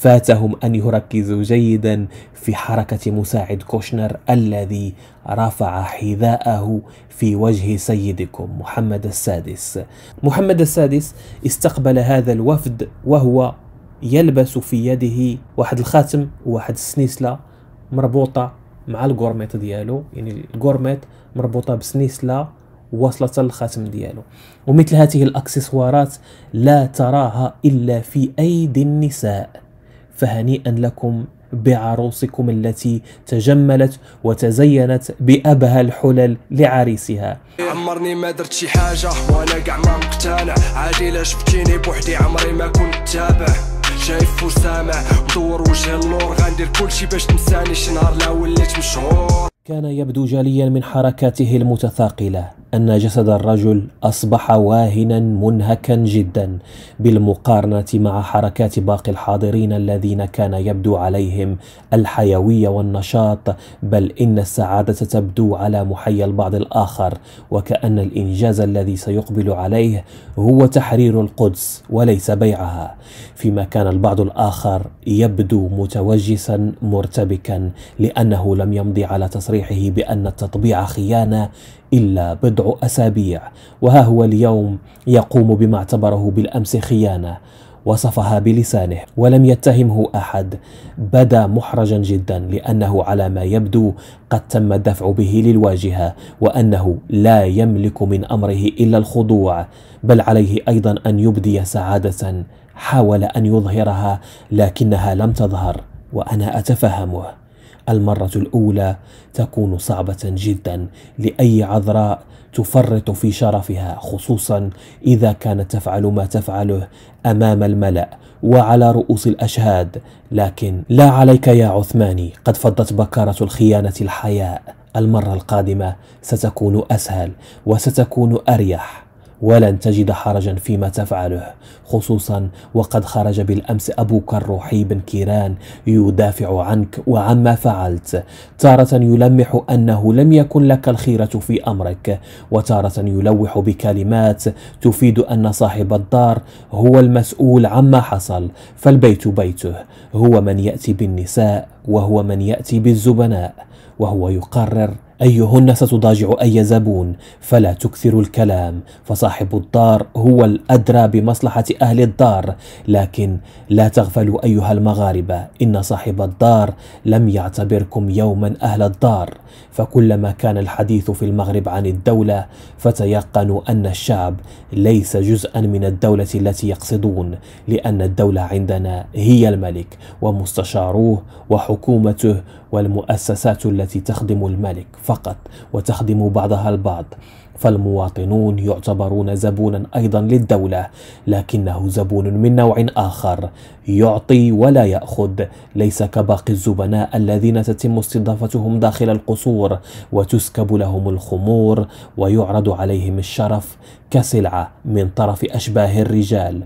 فاتهم أن يركزوا جيدا في حركة مساعد كوشنر الذي رفع حذاءه في وجه سيدكم محمد السادس محمد السادس استقبل هذا الوفد وهو يلبس في يده واحد الخاتم وواحد السنيسلة مربوطة مع الجورميت ديالو يعني الجورميت مربوطة بسنيسلة وصلة الخاتم ديالو ومثل هذه الاكسسوارات لا تراها الا في ايدي النساء فهنيئا لكم بعروسكم التي تجملت وتزينت بأبهى الحلل لعريسها عمرني ما درت شي حاجة وانا كاع ما مقتنع عادي لا شفتيني بوحدي عمري ما كنت تابع شايف وسامع مدور وجه اللور غندير كل شي باش تنساني شي نهار لا وليت مشهور كان يبدو جاليا من حركاته المتثاقله أن جسد الرجل أصبح واهنا منهكا جدا بالمقارنة مع حركات باقي الحاضرين الذين كان يبدو عليهم الحيوية والنشاط بل إن السعادة تبدو على محي البعض الآخر وكأن الإنجاز الذي سيقبل عليه هو تحرير القدس وليس بيعها فيما كان البعض الآخر يبدو متوجسا مرتبكا لأنه لم يمضي على تصريحه بأن التطبيع خيانة إلا بضع أسابيع وها هو اليوم يقوم بما اعتبره بالأمس خيانة وصفها بلسانه ولم يتهمه احد بدا محرجا جدا لانه على ما يبدو قد تم الدفع به للواجهه وانه لا يملك من امره الا الخضوع بل عليه ايضا ان يبدي سعاده حاول ان يظهرها لكنها لم تظهر وانا اتفهمه المرة الأولى تكون صعبة جدا لأي عذراء تفرط في شرفها خصوصا إذا كانت تفعل ما تفعله أمام الملأ وعلى رؤوس الأشهاد لكن لا عليك يا عثماني قد فضت بكارة الخيانة الحياء المرة القادمة ستكون أسهل وستكون أريح ولن تجد حرجا فيما تفعله خصوصا وقد خرج بالأمس أبوك الروحي بن كيران يدافع عنك وعما فعلت تارة يلمح أنه لم يكن لك الخيرة في أمرك وتارة يلوح بكلمات تفيد أن صاحب الدار هو المسؤول عما حصل فالبيت بيته هو من يأتي بالنساء وهو من يأتي بالزبناء وهو يقرر أيهن ستضاجع أي زبون فلا تكثر الكلام فصاحب الدار هو الأدرى بمصلحة أهل الدار لكن لا تغفلوا أيها المغاربة إن صاحب الدار لم يعتبركم يوما أهل الدار فكلما كان الحديث في المغرب عن الدولة فتيقنوا أن الشعب ليس جزءا من الدولة التي يقصدون لأن الدولة عندنا هي الملك ومستشاروه وحكومته والمؤسسات التي تخدم الملك فقط وتخدم بعضها البعض فالمواطنون يعتبرون زبونا أيضا للدولة لكنه زبون من نوع آخر يعطي ولا يأخذ ليس كباقي الزبناء الذين تتم استضافتهم داخل القصور وتسكب لهم الخمور ويعرض عليهم الشرف كسلعة من طرف أشباه الرجال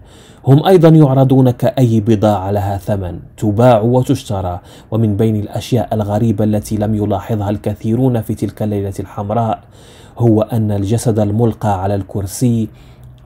هم أيضا يعرضون كأي بضاعة لها ثمن تباع وتشترى ومن بين الأشياء الغريبة التي لم يلاحظها الكثيرون في تلك الليلة الحمراء هو أن الجسد الملقى على الكرسي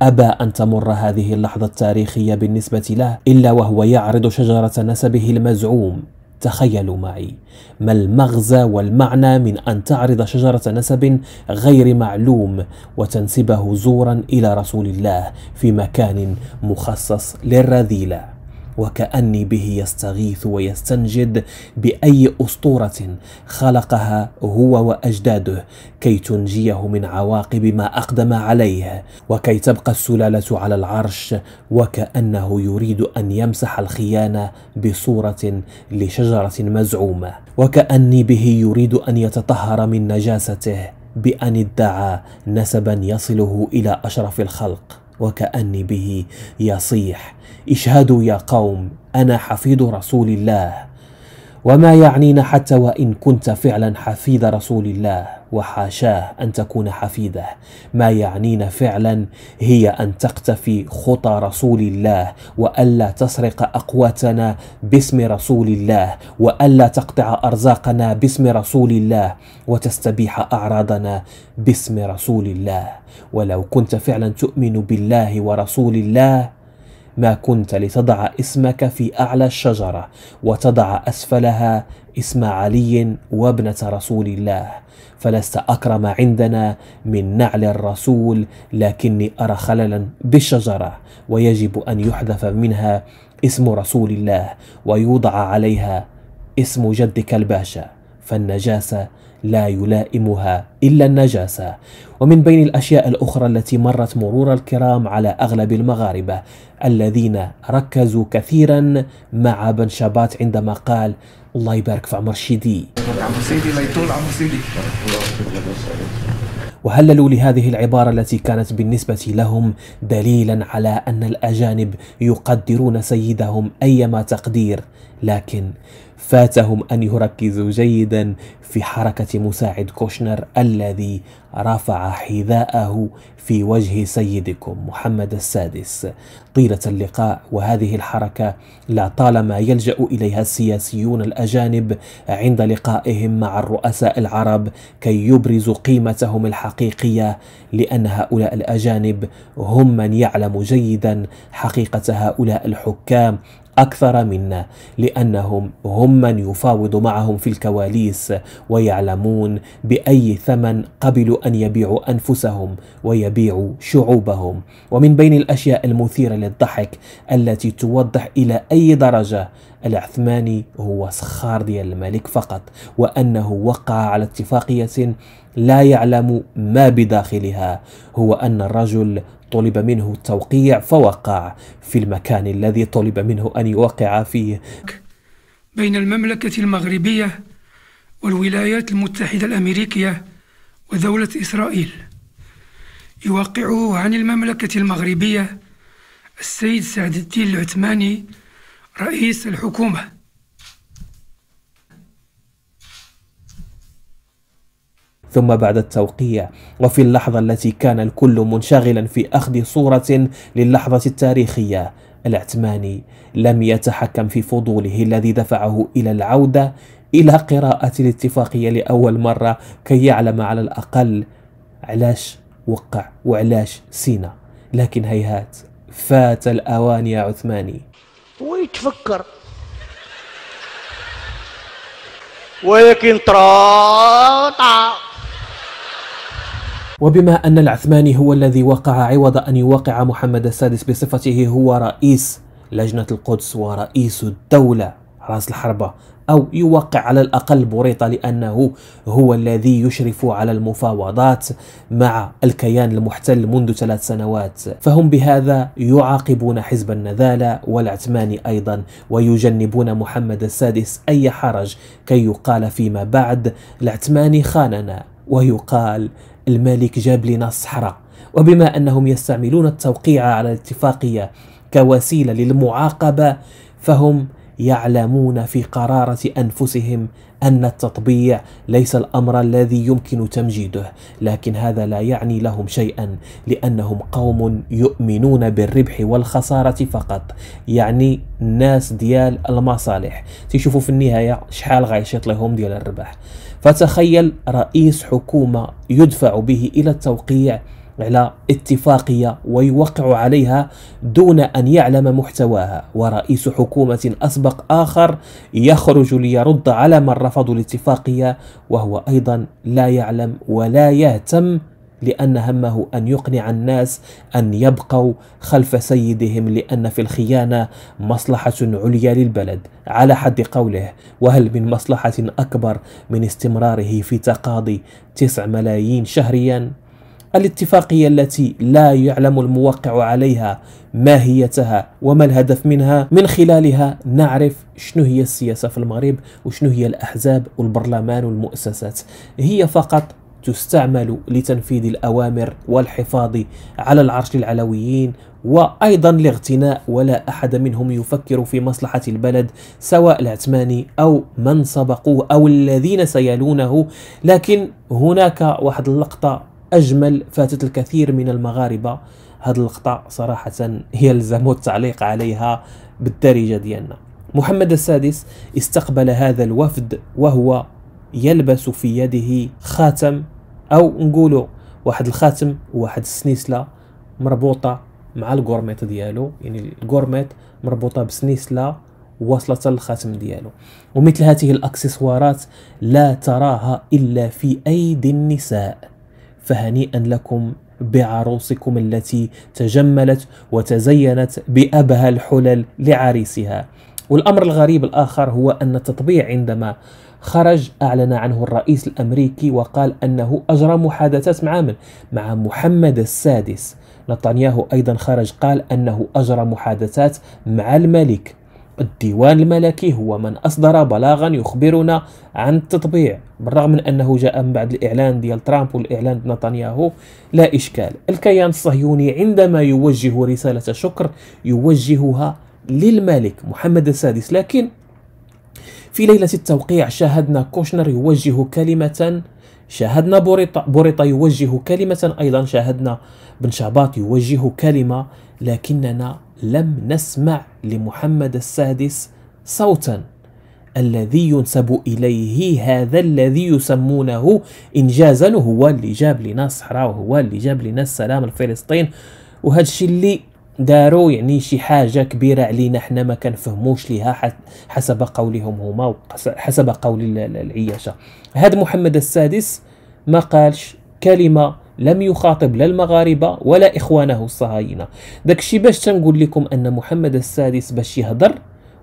أبى أن تمر هذه اللحظة التاريخية بالنسبة له إلا وهو يعرض شجرة نسبه المزعوم تخيلوا معي ما المغزى والمعنى من أن تعرض شجرة نسب غير معلوم وتنسبه زورا إلى رسول الله في مكان مخصص للرذيلة وكأني به يستغيث ويستنجد بأي أسطورة خلقها هو وأجداده كي تنجيه من عواقب ما أقدم عليه وكي تبقى السلالة على العرش وكأنه يريد أن يمسح الخيانة بصورة لشجرة مزعومة وكأني به يريد أن يتطهر من نجاسته بأن ادعى نسبا يصله إلى أشرف الخلق وكأني به يصيح اشهدوا يا قوم انا حفيد رسول الله وما يعنينا حتى وان كنت فعلا حفيد رسول الله وحاشاه ان تكون حفيده ما يعنينا فعلا هي ان تقتفي خطى رسول الله والا تسرق اقواتنا باسم رسول الله والا تقطع ارزاقنا باسم رسول الله وتستبيح اعراضنا باسم رسول الله ولو كنت فعلا تؤمن بالله ورسول الله ما كنت لتضع اسمك في أعلى الشجرة وتضع أسفلها اسم علي وابنة رسول الله فلست أكرم عندنا من نعل الرسول لكني أرى خللا بالشجرة ويجب أن يحذف منها اسم رسول الله ويوضع عليها اسم جدك الباشا فالنجاسة لا يلائمها إلا النجاسة ومن بين الأشياء الأخرى التي مرت مرور الكرام على أغلب المغاربة الذين ركزوا كثيرا مع بن شابات عندما قال الله يبارك في عمر شيدي عمر سيدي لا يطول عمر سيدي وهللوا لهذه العبارة التي كانت بالنسبة لهم دليلا على أن الأجانب يقدرون سيدهم أيما تقدير لكن فاتهم أن يركزوا جيدا في حركة مساعد كوشنر الذي رفع حذاءه في وجه سيدكم محمد السادس طيلة اللقاء وهذه الحركة لا طالما يلجأ إليها السياسيون الأجانب عند لقائهم مع الرؤساء العرب كي يبرزوا قيمتهم الحقيقية لأن هؤلاء الأجانب هم من يعلم جيدا حقيقة هؤلاء الحكام أكثر منا لأنهم هم من يفاوض معهم في الكواليس ويعلمون بأي ثمن قبلوا أن يبيعوا أنفسهم ويبيعوا شعوبهم ومن بين الأشياء المثيرة للضحك التي توضح إلى أي درجة العثماني هو سخار ديال الملك فقط وأنه وقع على اتفاقية لا يعلم ما بداخلها هو أن الرجل طلب منه التوقيع فوقع في المكان الذي طلب منه أن يوقع فيه بين المملكة المغربية والولايات المتحدة الأمريكية ودولة إسرائيل يوقعه عن المملكة المغربية السيد سعد الدين العثماني رئيس الحكومة ثم بعد التوقيع وفي اللحظة التي كان الكل منشغلا في أخذ صورة للحظة التاريخية العتماني لم يتحكم في فضوله الذي دفعه إلى العودة إلى قراءة الاتفاقية لأول مرة كي يعلم على الأقل علاش وقع وعلاش سينا لكن هيهات فات الأوان يا عثماني يتفكر ولكن طراطا وبما أن العثماني هو الذي وقع عوض أن يوقع محمد السادس بصفته هو رئيس لجنة القدس ورئيس الدولة رأس الحربة أو يوقع على الأقل بوريطة لأنه هو الذي يشرف على المفاوضات مع الكيان المحتل منذ ثلاث سنوات فهم بهذا يعاقبون حزب النذالة والعثمان أيضا ويجنبون محمد السادس أي حرج كي يقال فيما بعد العثماني خاننا ويقال الملك جاب لنا الصحراء وبما أنهم يستعملون التوقيع على الاتفاقية كوسيلة للمعاقبة فهم يعلمون في قرارة أنفسهم أن التطبيع ليس الأمر الذي يمكن تمجيده، لكن هذا لا يعني لهم شيئا، لأنهم قوم يؤمنون بالربح والخسارة فقط، يعني الناس ديال المصالح، تيشوفوا في النهاية شحال غايشيط لهم ديال الربح، فتخيل رئيس حكومة يدفع به إلى التوقيع على اتفاقية ويوقع عليها دون أن يعلم محتواها ورئيس حكومة أسبق آخر يخرج ليرد على من رفضوا الاتفاقية وهو أيضا لا يعلم ولا يهتم لأن همه أن يقنع الناس أن يبقوا خلف سيدهم لأن في الخيانة مصلحة عليا للبلد على حد قوله وهل من مصلحة أكبر من استمراره في تقاضي 9 ملايين شهريا الاتفاقية التي لا يعلم الموقع عليها ماهيتها وما الهدف منها من خلالها نعرف شنو هي السياسة في المغرب وشنو هي الأحزاب والبرلمان والمؤسسات هي فقط تستعمل لتنفيذ الأوامر والحفاظ على العرش العلويين وأيضا لاغتناء ولا أحد منهم يفكر في مصلحة البلد سواء العثماني أو من سبقوه أو الذين سيلونه لكن هناك واحد اللقطة اجمل فاتت الكثير من المغاربه هذه اللقطه صراحه يلزم التعليق عليها بالدارجه ديالنا محمد السادس استقبل هذا الوفد وهو يلبس في يده خاتم او نقولوا واحد الخاتم وواحد السنيسله مربوطه مع الجورميت ديالو يعني الجورميت مربوطه بسنيسله وصلة الخاتم ديالو ومثل هذه الاكسسوارات لا تراها الا في ايدي النساء فهنيئا لكم بعروسكم التي تجملت وتزينت بأبهى الحلل لعريسها والأمر الغريب الآخر هو أن التطبيع عندما خرج أعلن عنه الرئيس الأمريكي وقال أنه أجرى محادثات مع من؟ مع محمد السادس نتنياهو أيضا خرج قال أنه أجرى محادثات مع الملك الديوان الملكي هو من أصدر بلاغا يخبرنا عن التطبيع بالرغم من أنه جاء من بعد الإعلان ديال ترامب والإعلان نتنياهو لا إشكال الكيان الصهيوني عندما يوجه رسالة شكر يوجهها للملك محمد السادس لكن في ليلة التوقيع شاهدنا كوشنر يوجه كلمة شاهدنا بوريطا بوريطا يوجه كلمة أيضا شاهدنا بن شاباط يوجه كلمة لكننا لم نسمع لمحمد السادس صوتا الذي ينسب إليه هذا الذي يسمونه إنجازا هو اللي جاب لنا الصحراء وهو اللي جاب لنا السلام لفلسطين وهذا الشيء اللي داروا يعني شي حاجه كبيره علينا حنا ما كنفهموش ليها حسب قولهم هما حسب قول العياشه هذا محمد السادس ما قالش كلمه لم يخاطب لا المغاربه ولا اخوانه الصهاينه داكشي باش تنقول لكم ان محمد السادس باش يهضر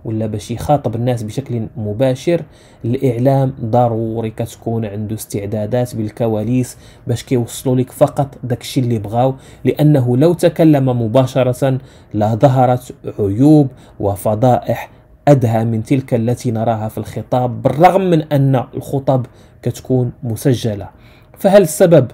ولا باش يخاطب الناس بشكل مباشر الاعلام ضروري كتكون عنده استعدادات بالكواليس باش كيوصلوا لك فقط داكشي اللي بغاو لانه لو تكلم مباشره لظهرت عيوب وفضائح أدهى من تلك التي نراها في الخطاب بالرغم من أن الخطب كتكون مسجلة فهل السبب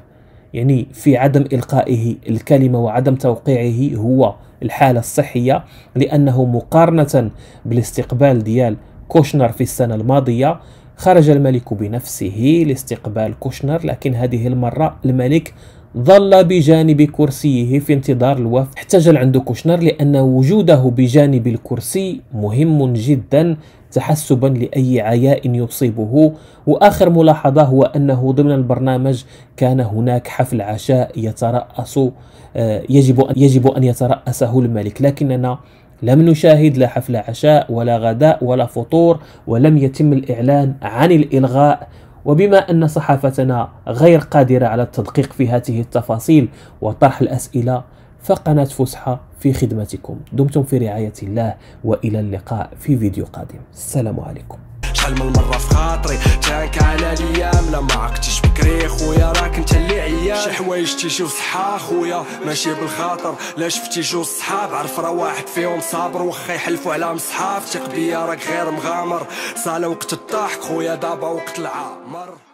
يعني في عدم إلقائه الكلمة وعدم توقيعه هو الحالة الصحية لأنه مقارنة بالاستقبال ديال كوشنر في السنة الماضية خرج الملك بنفسه لاستقبال كوشنر لكن هذه المرة الملك ظل بجانب كرسيه في انتظار الوفد احتجل عند كوشنر لأن وجوده بجانب الكرسي مهم جدا تحسبا لأي عياء يصيبه وآخر ملاحظة هو أنه ضمن البرنامج كان هناك حفل عشاء يترأس آه، يجب أن يجب أن يترأسه الملك لكننا لم نشاهد لا حفل عشاء ولا غداء ولا فطور ولم يتم الإعلان عن الإلغاء وبما أن صحافتنا غير قادرة على التدقيق في هذه التفاصيل وطرح الأسئلة فقناة فسحة في خدمتكم دمتم في رعاية الله وإلى اللقاء في فيديو قادم السلام عليكم شحال من مره في خاطري تانك على الايام لا ما عقتيش بكري خويا راك انت اللي عيان شي حوايج تيجيو صحا خويا ماشي بالخاطر لا شفتي جوج صحاب عرف راه واحد فيهم صابر واخا يحلفوا على مصحاف ثق بيا راك غير مغامر صاله وقت الضحك خويا دابا وقت العامر